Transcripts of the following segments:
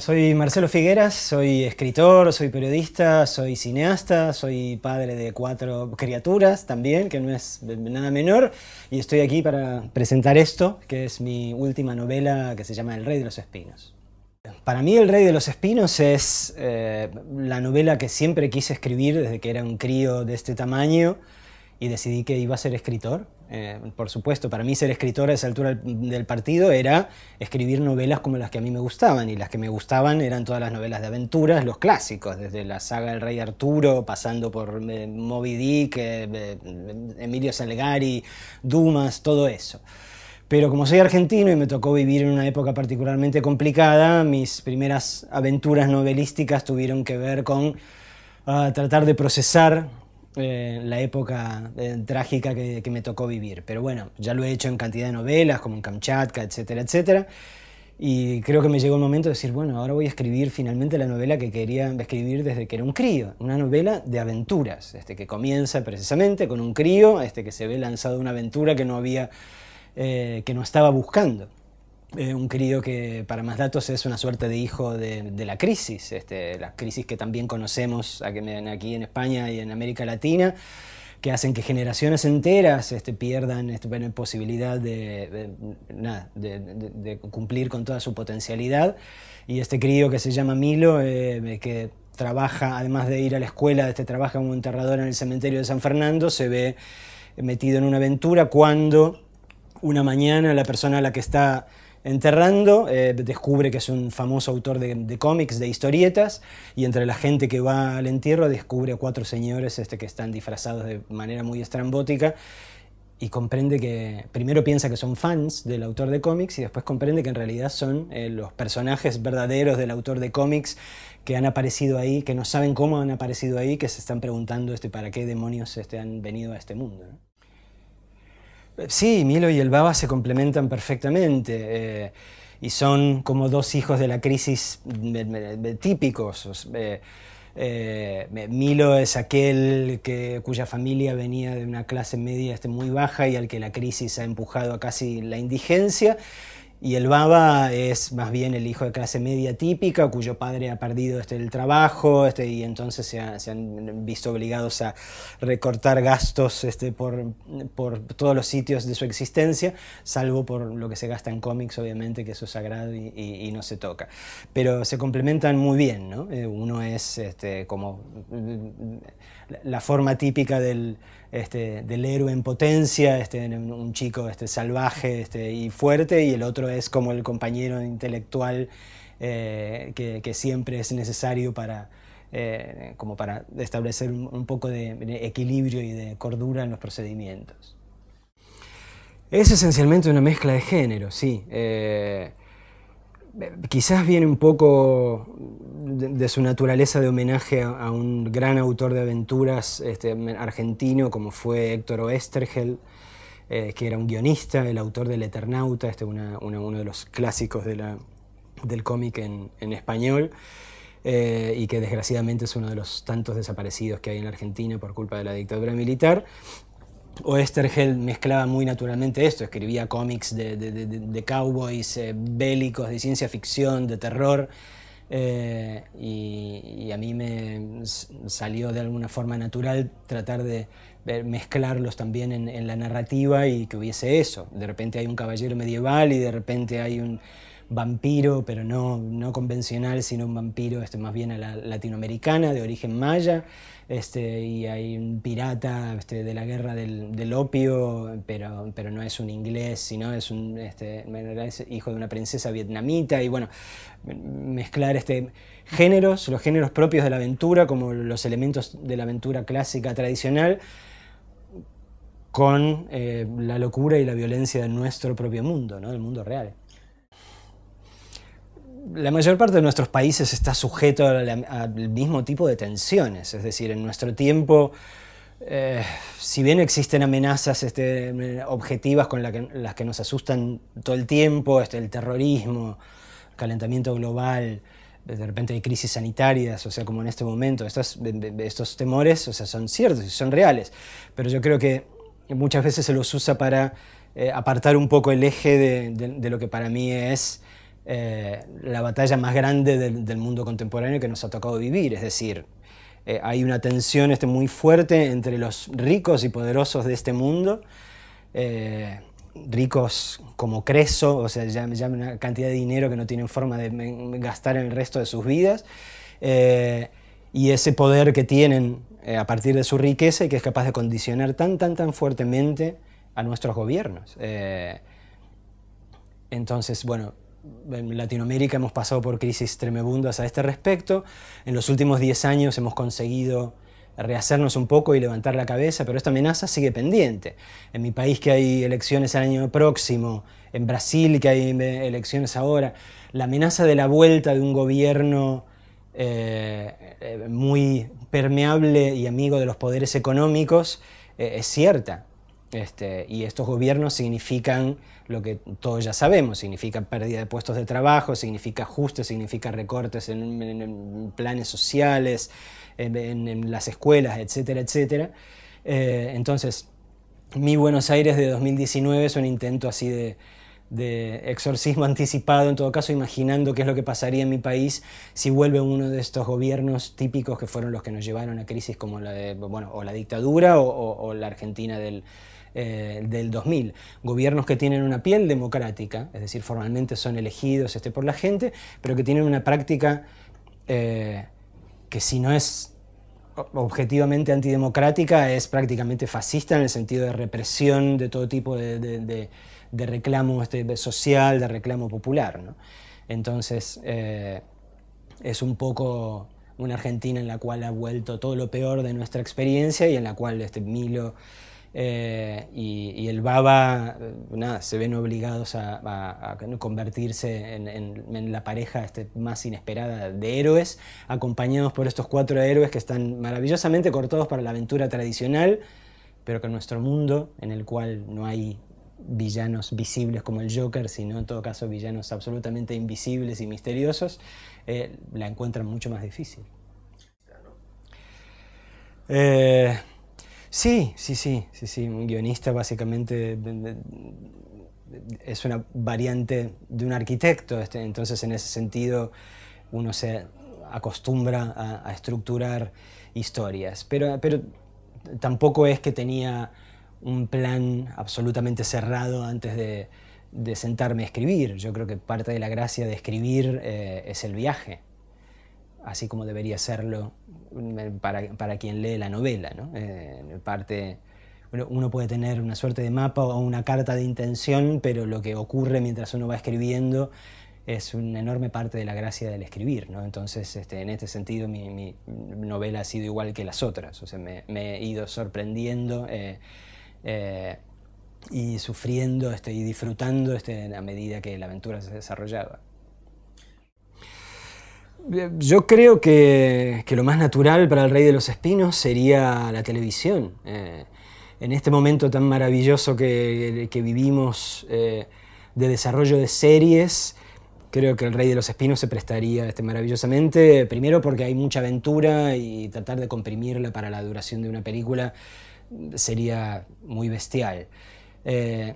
soy Marcelo Figueras, soy escritor, soy periodista, soy cineasta, soy padre de cuatro criaturas también, que no es nada menor, y estoy aquí para presentar esto, que es mi última novela que se llama El Rey de los Espinos. Para mí El Rey de los Espinos es eh, la novela que siempre quise escribir desde que era un crío de este tamaño y decidí que iba a ser escritor. Eh, por supuesto, para mí ser escritor a esa altura del partido era escribir novelas como las que a mí me gustaban, y las que me gustaban eran todas las novelas de aventuras, los clásicos, desde la saga del Rey Arturo, pasando por eh, Moby Dick, eh, Emilio Salgari, Dumas, todo eso. Pero como soy argentino y me tocó vivir en una época particularmente complicada, mis primeras aventuras novelísticas tuvieron que ver con ah, tratar de procesar eh, la época eh, trágica que, me tocó vivir. Pero bueno, ya lo he hecho en cantidad de novelas, como en Kamchatka, etcétera, etcétera. Y creo que me llegó el momento de decir, bueno, ahora voy a escribir finalmente la novela que quería escribir desde que era un crío, una novela de aventuras, este, que comienza precisamente con un crío este, que se ve lanzado a una aventura que no había, eh, que no estaba buscando. Eh, un crío que para más datos es una suerte de hijo de, la crisis, este, la crisis que también conocemos aquí en España y en América Latina, que hacen que generaciones enteras este, pierdan la este, posibilidad de, de, cumplir con toda su potencialidad. Y este crío que se llama Milo, eh, que trabaja, además de ir a la escuela, este, trabaja como enterrador en el cementerio de San Fernando, se ve metido en una aventura cuando una mañana la persona a la que está enterrando, eh, descubre que es un famoso autor de, cómics, de historietas, y entre la gente que va al entierro descubre a cuatro señores este, que están disfrazados de manera muy estrambótica y comprende que primero piensa que son fans del autor de cómics y después comprende que en realidad son eh, los personajes verdaderos del autor de cómics que han aparecido ahí, que no saben cómo han aparecido ahí, que se están preguntando este, para qué demonios este, han venido a este mundo. Sí, Milo y el Baba se complementan perfectamente. Eh, y son como dos hijos de la crisis típicos. Eh, eh, Milo es aquel que, cuya familia venía de una clase media este, muy baja y al que la crisis ha empujado a casi la indigencia. Y el Baba es más bien el hijo de clase media típica, cuyo padre ha perdido este, el trabajo este, y entonces se, han visto obligados a recortar gastos este, por, por, todos los sitios de su existencia, salvo por lo que se gasta en cómics, obviamente, que eso es sagrado y, no se toca. Pero se complementan muy bien, ¿no? Eh, uno es este, como mm, la forma típica del, este, del héroe en potencia, este, un, chico este, salvaje y fuerte, y el otro es como el compañero intelectual eh, que, siempre es necesario para, eh, como para establecer un, poco de, equilibrio y de cordura en los procedimientos. Es esencialmente una mezcla de género, sí. Eh, quizás viene un poco de, su naturaleza de homenaje a, un gran autor de aventuras este, argentino como fue Héctor Oestergel, eh, que era un guionista, el autor del Eternauta, este, uno de los clásicos del cómic en, español. Eh, y que desgraciadamente es uno de los tantos desaparecidos que hay en Argentina por culpa de la dictadura militar. Oesterhel mezclaba muy naturalmente esto, escribía cómics de, cowboys eh, bélicos, de ciencia ficción, de terror, eh, y, a mí me salió de alguna forma natural tratar de mezclarlos también en la narrativa y que hubiese eso. De repente hay un caballero medieval y de repente hay un, vampiro, pero no, no convencional, sino un vampiro este, más bien a la latinoamericana, de origen maya, este, y hay un pirata este, de la guerra del, opio, pero, pero no es un inglés, sino es un este, hijo de una princesa vietnamita, y bueno, mezclar este, géneros, los géneros propios de la aventura, como los elementos de la aventura clásica tradicional, con eh, la locura y la violencia de nuestro propio mundo, ¿no? del mundo real la mayor parte de nuestros países está sujeto al mismo tipo de tensiones, es decir, en nuestro tiempo... Eh, si bien existen amenazas este, objetivas con las que nos asustan todo el tiempo, este, el terrorismo, el calentamiento global, de repente hay crisis sanitarias, o sea, como en este momento, estos, temores, o sea, son ciertos y son reales, pero yo creo que muchas veces se los usa para eh, apartar un poco el eje de lo que para mí es eh, la batalla más grande del, mundo contemporáneo que nos ha tocado vivir. Es decir, eh, hay una tensión este, muy fuerte entre los ricos y poderosos de este mundo. Eh, ricos como Creso, o sea, ya, ya, una cantidad de dinero que no tienen forma de gastar en el resto de sus vidas, y ese poder que tienen a partir de su riqueza y que es capaz de condicionar tan, tan, tan fuertemente a nuestros gobiernos. entonces, bueno, en Latinoamérica hemos pasado por crisis tremebundas a este respecto. En los últimos 10 años hemos conseguido rehacernos un poco y levantar la cabeza, pero esta amenaza sigue pendiente. En mi país que hay elecciones el año próximo, en Brasil que hay elecciones ahora, la amenaza de la vuelta de un gobierno eh, eh, muy permeable y amigo de los poderes económicos eh, es cierta. Este, y estos gobiernos significan lo que todos ya sabemos, significa pérdida de puestos de trabajo, significa ajustes, significa recortes en, planes sociales, en, las escuelas, etcétera, etcétera. Eh, entonces, mi Buenos Aires de 2019 es un intento así de, exorcismo anticipado, en todo caso imaginando qué es lo que pasaría en mi país si vuelve uno de estos gobiernos típicos que fueron los que nos llevaron a crisis como la de, bueno, o la dictadura o la Argentina del, eh, del 2000. Gobiernos que tienen una piel democrática, es decir, formalmente son elegidos este, por la gente, pero que tienen una práctica eh, que si no es objetivamente antidemocrática, es prácticamente fascista en el sentido de represión de todo tipo de, de, reclamo este, social, de reclamo popular. ¿no? Entonces, eh, es un poco una Argentina en la cual ha vuelto todo lo peor de nuestra experiencia y en la cual este Milo eh, y, el Baba, eh, nada, se ven obligados a, convertirse en, la pareja este, más inesperada de héroes, acompañados por estos cuatro héroes que están maravillosamente cortados para la aventura tradicional, pero que en nuestro mundo, en el cual no hay villanos visibles como el Joker, sino en todo caso villanos absolutamente invisibles y misteriosos, eh, la encuentran mucho más difícil. Sí, sí, sí, sí, sí. Un guionista básicamente es una variante de un arquitecto, este, entonces en ese sentido uno se acostumbra a, estructurar historias, pero, tampoco es que tenía un plan absolutamente cerrado antes de, sentarme a escribir. Yo creo que parte de la gracia de escribir eh, es el viaje así como debería serlo eh, para, quien lee la novela. Eh, parte, uno puede tener una suerte de mapa o una carta de intención, pero lo que ocurre mientras uno va escribiendo es una enorme parte de la gracia del escribir. Entonces, este, en este sentido, mi, novela ha sido igual que las otras. O sea, me, he ido sorprendiendo. Eh, y sufriendo este, y disfrutando este, a medida que la aventura se desarrollaba. Yo creo que, lo más natural para el Rey de los Espinos sería la televisión. Eh, en este momento tan maravilloso que, vivimos eh, de desarrollo de series, creo que el Rey de los Espinos se prestaría este, maravillosamente. Primero porque hay mucha aventura y tratar de comprimirla para la duración de una película sería muy bestial. Eh,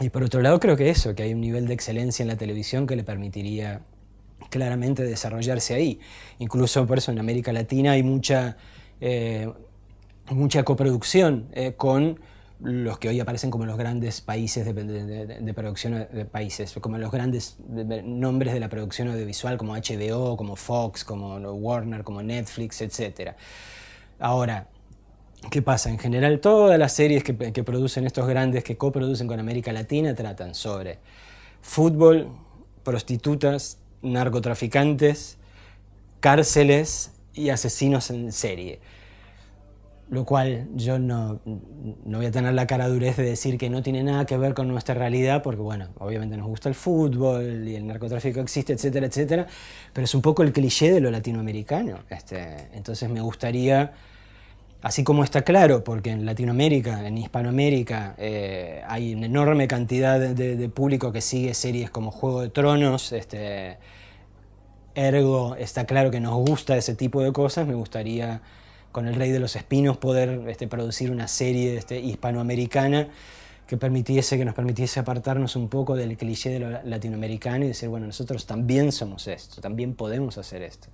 y por otro lado creo que eso, que hay un nivel de excelencia en la televisión que le permitiría claramente desarrollarse ahí. Incluso por eso en América Latina hay mucha, eh, mucha coproducción eh, con los que hoy aparecen como los grandes países de, de, producción de países, como los grandes nombres de la producción audiovisual, como HBO, como Fox, como Warner, como Netflix, etc. Ahora, ¿qué pasa? En general, todas las series que, que producen estos grandes, que coproducen con América Latina, tratan sobre fútbol, prostitutas, narcotraficantes, cárceles y asesinos en serie. Lo cual yo no, voy a tener la cara durez de decir que no tiene nada que ver con nuestra realidad, porque bueno, obviamente nos gusta el fútbol y el narcotráfico existe, etcétera, etcétera, pero es un poco el cliché de lo latinoamericano. Este. entonces me gustaría Así como está claro, porque en Latinoamérica, en Hispanoamérica, eh, hay una enorme cantidad de, público que sigue series como Juego de Tronos, este, ergo está claro que nos gusta ese tipo de cosas, me gustaría con El Rey de los Espinos poder este, producir una serie este, hispanoamericana que permitiese, que nos permitiese apartarnos un poco del cliché de lo latinoamericano y decir, bueno, nosotros también somos esto, también podemos hacer esto.